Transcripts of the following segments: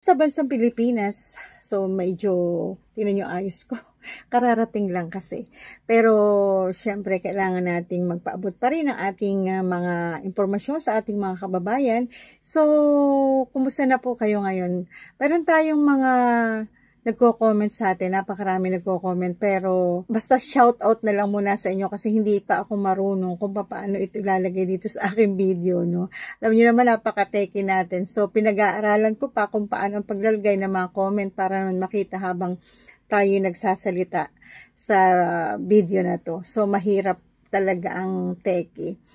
sa bansang Pilipinas. So, medyo, tinan nyo ayos ko. Kararating lang kasi. Pero, syempre, kailangan nating magpaabot pa rin ng ating uh, mga impormasyon sa ating mga kababayan. So, kumusta na po kayo ngayon? Meron tayong mga nagko-comment sa atin. Napakarami nagko-comment. Pero, basta shout out na lang muna sa inyo kasi hindi pa ako marunong kung paano ito ilalagay dito sa aking video, no? Alam niyo naman, napaka napakateki natin. So, pinag-aaralan ko pa kung paano ang paglalagay ng mga comment para naman makita habang tayo nagsasalita sa video na to. So, mahirap talaga ang teki.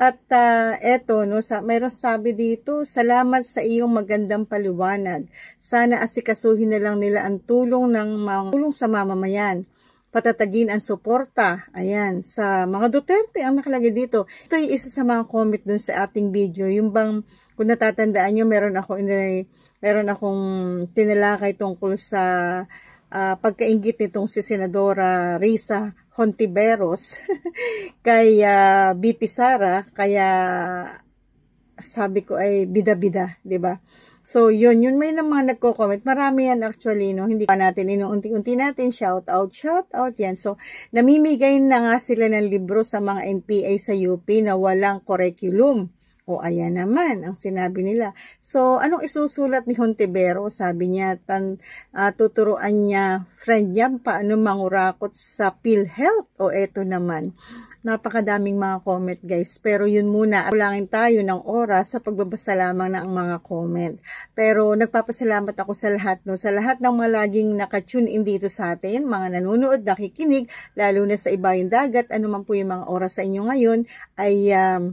At uh, eto, no, sa, mayroon sabi dito, salamat sa iyong magandang paliwanag. Sana asikasuhin na lang nila ang tulong ng mga tulong sa mamamayan. Patatagin ang suporta, ayan, sa mga Duterte ang nakalagay dito. Ito yung isa sa mga comment dun sa ating video. Yung bang, kung natatandaan nyo, meron, ako, meron akong tinalakay tungkol sa uh, pagkaingit nitong si Senadora Risa Contiveros kay uh, BP Sara kaya sabi ko ay bida-bida, 'di ba? So, yun, yun may na mga nagko-comment. Marami yan actually, no? Hindi pa natin, inuunti-unti natin, shout out, shout out yan. So, namimigay na nga sila ng libro sa mga NPA sa UP na walang curriculum. O ayan naman ang sinabi nila. So anong isusulat ni Hontevero? Sabi niya, tan, uh, tuturuan niya, friend niya, paano mangurakot sa PhilHealth. O eto naman napakadaming mga comment guys. Pero yun muna, kulangin tayo ng oras sa pagbabasa lamang ng mga comment. Pero nagpapasalamat ako sa lahat, no? sa lahat ng mga laging nakatune in dito sa atin, mga nanonood, nakikinig, lalo na sa iba yung dagat, anuman po yung mga oras sa inyo ngayon, ay... Um,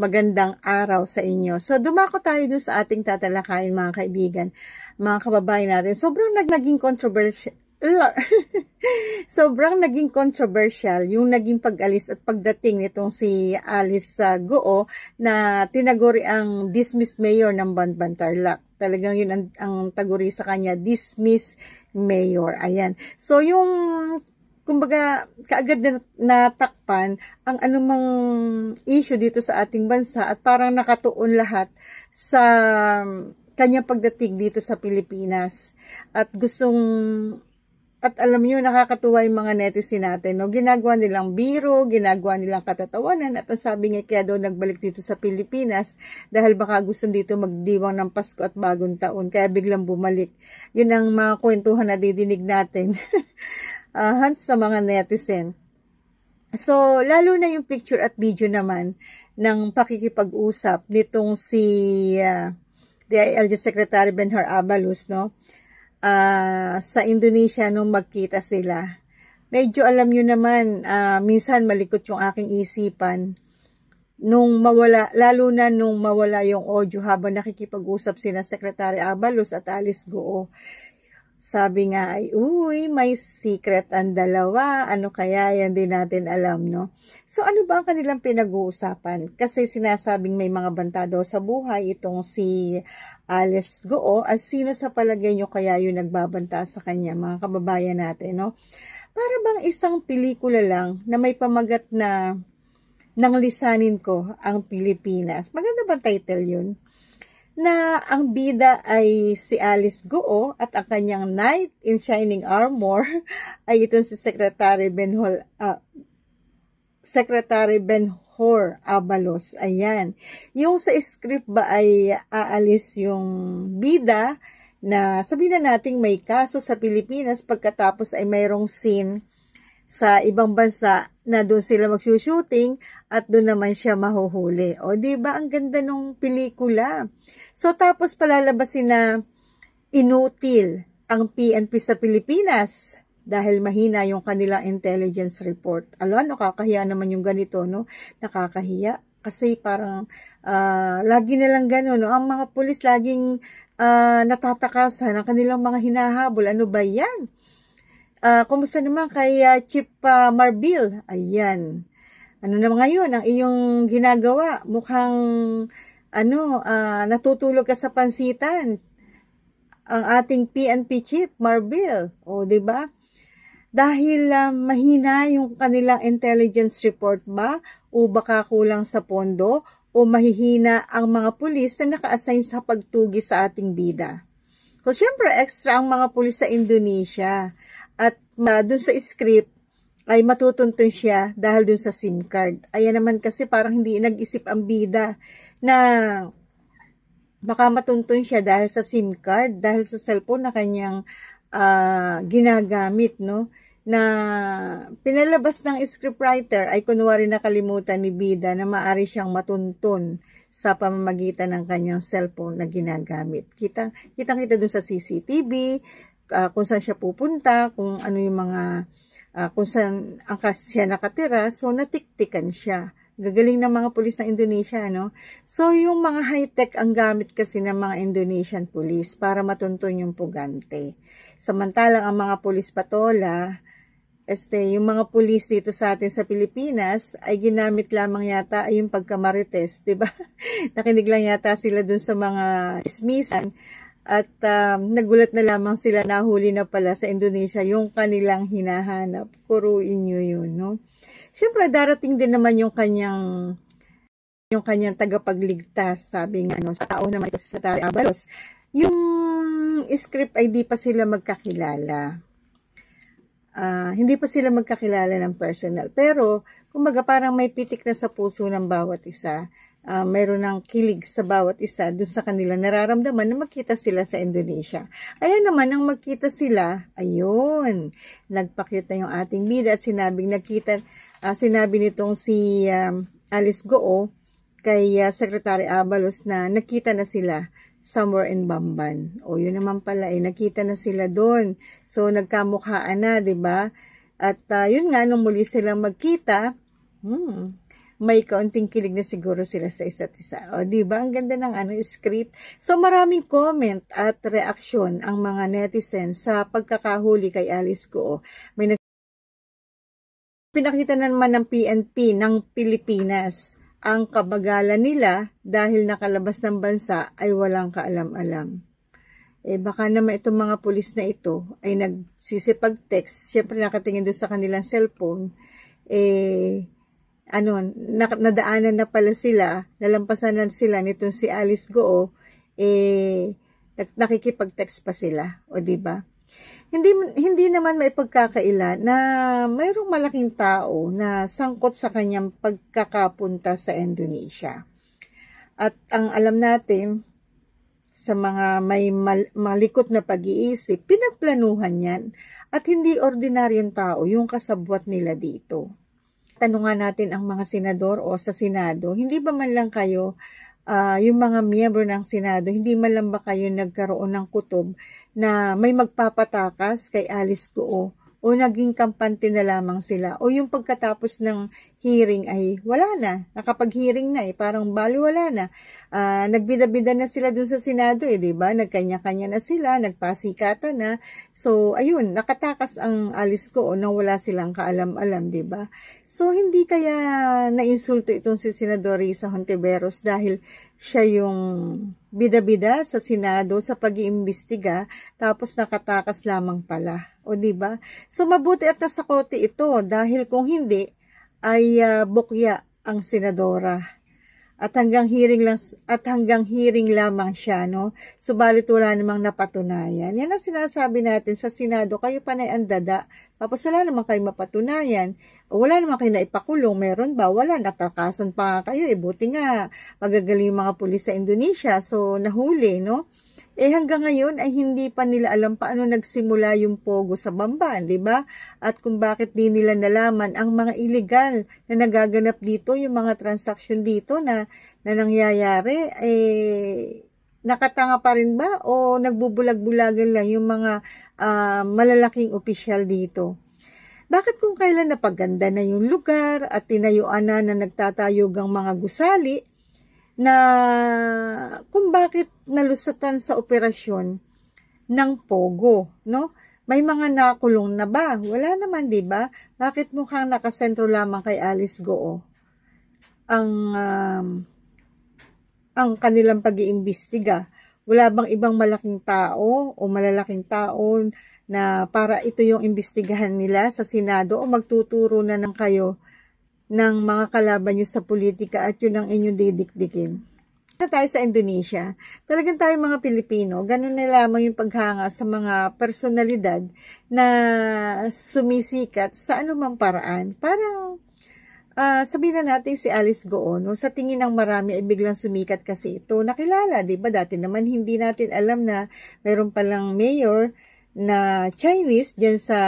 magandang araw sa inyo. So, dumako tayo dun sa ating tatalakayin mga kaibigan, mga kababayan natin. Sobrang nag naging controversial, sobrang naging controversial yung naging pag-alis at pagdating nitong si Alice ah, Goo na tinaguri ang dismissed mayor ng Banban Tarlac. Talagang yun ang, ang taguri sa kanya, dismissed mayor. Ayan. So, yung kumbaga, kaagad na natakpan ang anumang issue dito sa ating bansa at parang nakatuon lahat sa kanyang pagdating dito sa Pilipinas. At gustong, at alam nyo, nakakatuwa yung mga netizen natin. No? Ginagawa nilang biro, ginagawa nilang katatawanan, at ang sabi nga kaya daw nagbalik dito sa Pilipinas dahil baka gusto dito magdiwang ng Pasko at bagong taon, kaya biglang bumalik. Yun ang mga kwentuhan na didinig natin. uh, hunt sa mga netizen. So, lalo na yung picture at video naman ng pakikipag-usap nitong si uh, ah, DILG Secretary Benhar Abalus, no? Uh, sa Indonesia nung magkita sila. Medyo alam nyo naman, uh, minsan malikot yung aking isipan nung mawala, lalo na nung mawala yung audio habang nakikipag-usap sina Secretary Abalos at Alice Goo. Sabi nga ay, uy, may secret ang dalawa. Ano kaya yan din natin alam, no? So ano ba ang kanilang pinag-uusapan? Kasi sinasabing may mga banta daw sa buhay itong si Alice Goo. At sino sa palagay nyo kaya yung nagbabanta sa kanya, mga kababayan natin, no? Para bang isang pelikula lang na may pamagat na nang lisanin ko ang Pilipinas. Maganda ba title yun? na ang bida ay si Alice Goo at ang kanyang knight in shining armor ay itong si Secretary Benhol uh, Secretary Benhor Abalos. Ayan. Yung sa script ba ay aalis yung bida na sabihin na nating may kaso sa Pilipinas pagkatapos ay mayroong scene sa ibang bansa na doon sila magsushooting at doon naman siya mahuhuli. O, di ba Ang ganda nung pelikula. So, tapos palalabasin na inutil ang PNP sa Pilipinas dahil mahina yung kanilang intelligence report. Alo, ano, kakahiya naman yung ganito, no? Nakakahiya. Kasi parang uh, lagi nilang gano'n, no? Ang mga pulis laging uh, natatakasan ang kanilang mga hinahabol. Ano ba yan? Uh, kumusta naman kay uh, Chip uh, Marbil? Ayan ano na ngayon, ang iyong ginagawa, mukhang, ano, uh, natutulog ka sa pansitan. Ang ating PNP chip, Marvel. O, di ba? Dahil uh, mahina yung kanilang intelligence report ba? O baka kulang sa pondo? O mahihina ang mga pulis na naka-assign sa pagtugi sa ating bida? So, syempre, extra ang mga pulis sa Indonesia. At uh, dun sa script, ay matutuntun siya dahil dun sa SIM card. Ayan naman kasi parang hindi nag-isip ang bida na baka matuntun siya dahil sa SIM card, dahil sa cellphone na kanyang uh, ginagamit, no? Na pinalabas ng scriptwriter ay kunwari nakalimutan ni bida na maari siyang matuntun sa pamamagitan ng kanyang cellphone na ginagamit. Kita, kitang-kita dun sa CCTV, uh, ah, kung saan siya pupunta, kung ano yung mga uh, kung saan ang siya nakatira. So, natiktikan siya. Gagaling ng mga pulis ng Indonesia, ano? So, yung mga high-tech ang gamit kasi ng mga Indonesian police para matuntun yung pugante. Samantalang ang mga pulis patola, este, yung mga pulis dito sa atin sa Pilipinas ay ginamit lamang yata ay yung pagkamarites, 'di ba? Nakinig lang yata sila dun sa mga ismisan at um, nagulat na lamang sila na huli na pala sa Indonesia yung kanilang hinahanap. Kuruin nyo yun, no? Siyempre, darating din naman yung kanyang yung kanyang tagapagligtas, sabi nga, no, sa tao naman ito sa Tari Abalos. Yung script ay di pa sila magkakilala. Uh, hindi pa sila magkakilala ng personal. Pero, kumbaga parang may pitik na sa puso ng bawat isa uh, meron ng kilig sa bawat isa dun sa kanila nararamdaman na magkita sila sa Indonesia. Ayan naman, ang magkita sila, ayun, nagpakyut na yung ating bida at sinabing nakita, uh, ah, sinabi nitong si um, Alice Goo kay uh, Secretary Abalos na nakita na sila somewhere in Bamban. O yun naman pala, eh, nakita na sila doon. So, nagkamukhaan na, ba diba? At uh, yun nga, nung muli silang magkita, hmm, may kaunting kilig na siguro sila sa isa't isa. O, di ba? Ang ganda ng ano, script. So, maraming comment at reaksyon ang mga netizens sa pagkakahuli kay Alice ko. May nag Pinakita naman ng PNP ng Pilipinas ang kabagalan nila dahil nakalabas ng bansa ay walang kaalam-alam. Eh baka naman itong mga pulis na ito ay nagsisipag-text, syempre nakatingin doon sa kanilang cellphone, eh ano, na, nadaanan na pala sila, nalampasan na sila nitong si Alice Goo, eh, nakikipag-text pa sila, o di ba? Hindi hindi naman may pagkakaila na mayroong malaking tao na sangkot sa kanyang pagkakapunta sa Indonesia. At ang alam natin sa mga may mal, malikot na pag-iisip, pinagplanuhan 'yan at hindi ordinaryong tao yung kasabwat nila dito tanungan natin ang mga senador o sa Senado, hindi ba man lang kayo, uh, yung mga miyembro ng Senado, hindi man lang ba kayo nagkaroon ng kutob na may magpapatakas kay Alice Goo o naging kampante na lamang sila o yung pagkatapos ng hearing ay wala na, nakapag-hearing na eh, parang baliwala na. Uh, nagbida-bida na sila dun sa Senado eh, 'di ba? Nagkanya-kanya na sila, nagpasikatan na. So ayun, nakatakas ang alis ko o nang wala silang kaalam-alam, 'di ba? So hindi kaya nainsulto itong si Senador Risa Hontiveros dahil siya yung bida-bida sa Senado sa pag-iimbestiga tapos nakatakas lamang pala. O di ba? So mabuti at nasa kote ito dahil kung hindi ay uh, bukya ang senadora at hanggang hearing lang at hanggang hearing lamang siya no subalit wala namang napatunayan yan ang sinasabi natin sa Senado kayo pa ang dada tapos wala namang kayo mapatunayan wala namang kayo naipakulong meron ba wala natakasan pa nga kayo eh buti nga magagaling mga pulis sa Indonesia so nahuli no eh hanggang ngayon ay hindi pa nila alam paano nagsimula yung pogo sa Bamban, di ba? At kung bakit di nila nalaman ang mga illegal na nagaganap dito, yung mga transaksyon dito na, na nangyayari, eh nakatanga pa rin ba o nagbubulag-bulagan lang yung mga uh, malalaking opisyal dito? Bakit kung kailan napaganda na yung lugar at tinayuan na na nagtatayog ang mga gusali, na kung bakit nalusatan sa operasyon ng pogo, no? May mga nakulong na ba? Wala naman, 'di ba? Bakit mukhang nakasentro lamang kay Alice Goo ang um, ang kanilang pag-iimbestiga? Wala bang ibang malaking tao o malalaking tao na para ito yung imbestigahan nila sa Senado o magtuturo na ng kayo ng mga kalaban nyo sa politika at yun ang inyong didikdikin. Na tayo sa Indonesia, talagang tayo mga Pilipino, ganun na lamang yung paghanga sa mga personalidad na sumisikat sa anumang paraan. Parang uh, sabihin na natin si Alice Goono, sa tingin ng marami ay biglang sumikat kasi ito nakilala, 'di ba? Dati naman hindi natin alam na meron palang mayor na Chinese diyan sa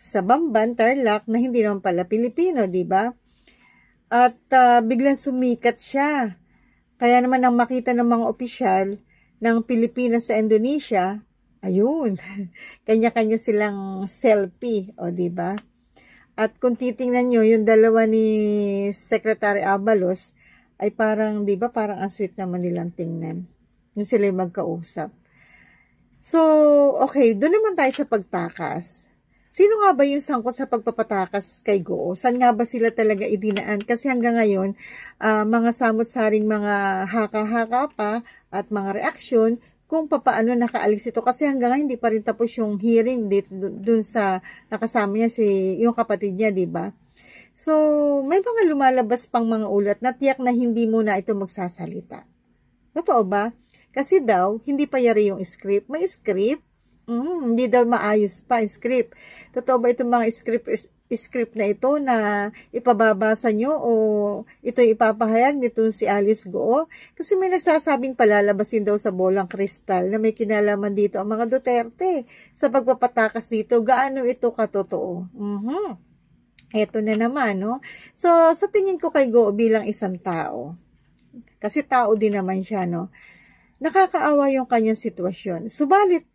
sa Bamban, Tarlac, na hindi naman pala Pilipino, di ba? At uh, biglang sumikat siya. Kaya naman ang makita ng mga opisyal ng Pilipinas sa Indonesia, ayun, kanya-kanya silang selfie, o di ba? At kung titingnan nyo, yung dalawa ni Secretary Abalos, ay parang, di ba, parang ang sweet naman nilang tingnan. Yung sila yung magkausap. So, okay, doon naman tayo sa pagtakas Sino nga ba yung sangkot sa pagpapatakas kay Goo? San nga ba sila talaga idinaan? Kasi hanggang ngayon, uh, mga samot-saring mga haka-haka pa at mga reaksyon kung papaano nakaalis ito. Kasi hanggang ngayon, hindi pa rin tapos yung hearing dito, dun sa nakasama niya si, yung kapatid niya, di ba? So, may mga lumalabas pang mga ulat na tiyak na hindi muna ito magsasalita. Totoo ba? Kasi daw, hindi pa yari yung script. May script, Mm, hindi daw maayos pa script. Totoo ba itong mga script script na ito na ipababasa nyo o ito ipapahayag nitong si Alice Goo? Kasi may nagsasabing palalabasin daw sa bolang kristal na may kinalaman dito ang mga Duterte sa pagpapatakas dito. Gaano ito katotoo? Mm-hmm. Ito na naman, no? So, sa tingin ko kay Goo bilang isang tao, kasi tao din naman siya, no? Nakakaawa yung kanyang sitwasyon. Subalit,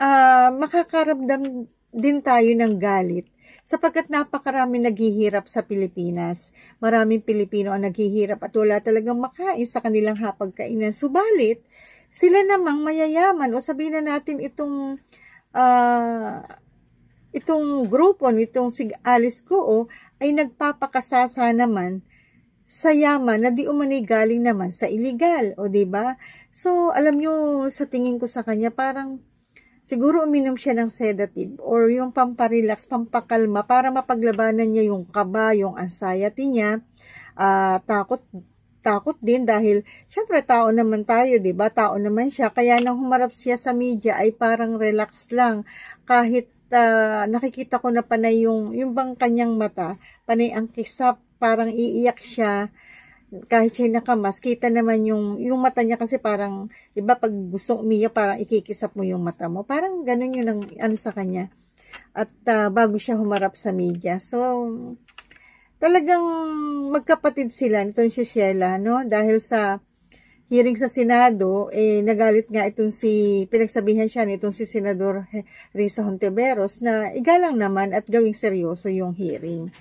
uh, makakaramdam din tayo ng galit sapagkat napakarami naghihirap sa Pilipinas. Maraming Pilipino ang naghihirap at wala talagang makain sa kanilang hapagkainan. Subalit, sila namang mayayaman o sabihin na natin itong uh, itong grupo nitong si Alice Kuo ay nagpapakasasa naman sa yaman na di umani galing naman sa illegal o di ba so alam niyo sa tingin ko sa kanya parang Siguro uminom siya ng sedative or yung pamparelax, pampakalma para mapaglabanan niya yung kaba, yung anxiety niya, uh, takot takot din dahil syempre tao naman tayo, 'di ba? Tao naman siya. Kaya nang humarap siya sa media ay parang relax lang kahit uh, nakikita ko na panay yung yung bang kanyang mata, panay ang kisap, parang iiyak siya kahit siya nakamas, kita naman yung, yung mata niya kasi parang, di ba, pag gusto umiyak, parang ikikisap mo yung mata mo. Parang ganun yun ang, ano sa kanya. At uh, bago siya humarap sa media. So, talagang magkapatid sila, nitong si Sheila, no? Dahil sa hearing sa Senado, eh, nagalit nga itong si, pinagsabihan siya nitong si Senador Risa Hontiveros na igalang naman at gawing seryoso yung hearing.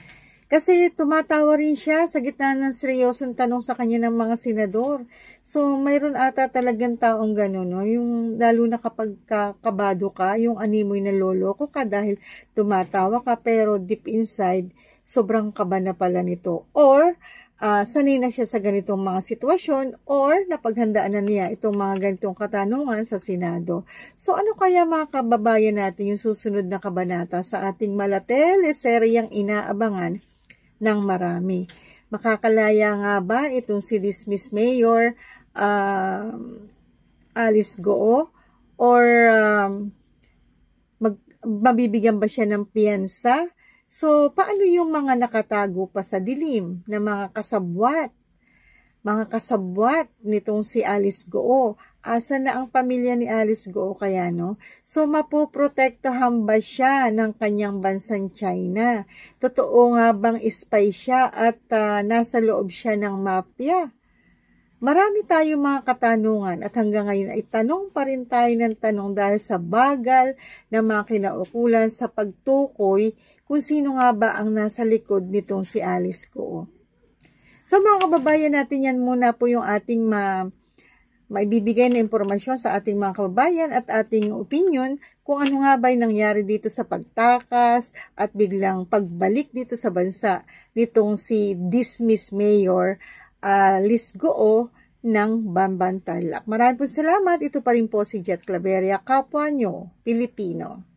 Kasi tumatawa rin siya sa gitna ng seryosong tanong sa kanya ng mga senador. So, mayroon ata talagang taong gano'n, no? Yung, lalo na kapag kabado ka, yung animoy na loloko ka dahil tumatawa ka pero deep inside, sobrang kaba na pala nito. Or, uh, sanay na siya sa ganitong mga sitwasyon or napaghandaan na niya itong mga ganitong katanungan sa Senado. So ano kaya mga kababayan natin yung susunod na kabanata sa ating malatele seryang inaabangan ng marami. Makakalaya nga ba itong si Dismiss Mayor uh, Alice Goo or um, mag, mabibigyan ba siya ng piyansa? So, paano yung mga nakatago pa sa dilim na mga kasabwat mga kasabwat nitong si Alice Goo. Asa na ang pamilya ni Alice Goo kaya no? So mapoprotektahan ba siya ng kanyang bansang China? Totoo nga bang spy siya at uh, nasa loob siya ng mafia? Marami tayong mga katanungan at hanggang ngayon ay tanong pa rin tayo ng tanong dahil sa bagal na mga kinaukulan sa pagtukoy kung sino nga ba ang nasa likod nitong si Alice Koo. So mga kababayan natin, yan muna po yung ating ma maibibigay na impormasyon sa ating mga kababayan at ating opinion kung ano nga ba'y nangyari dito sa pagtakas at biglang pagbalik dito sa bansa nitong si dismiss mayor uh, Liz ng Bambantalak. Maraming po salamat. Ito pa rin po si Jet Claveria, kapwa nyo, Pilipino.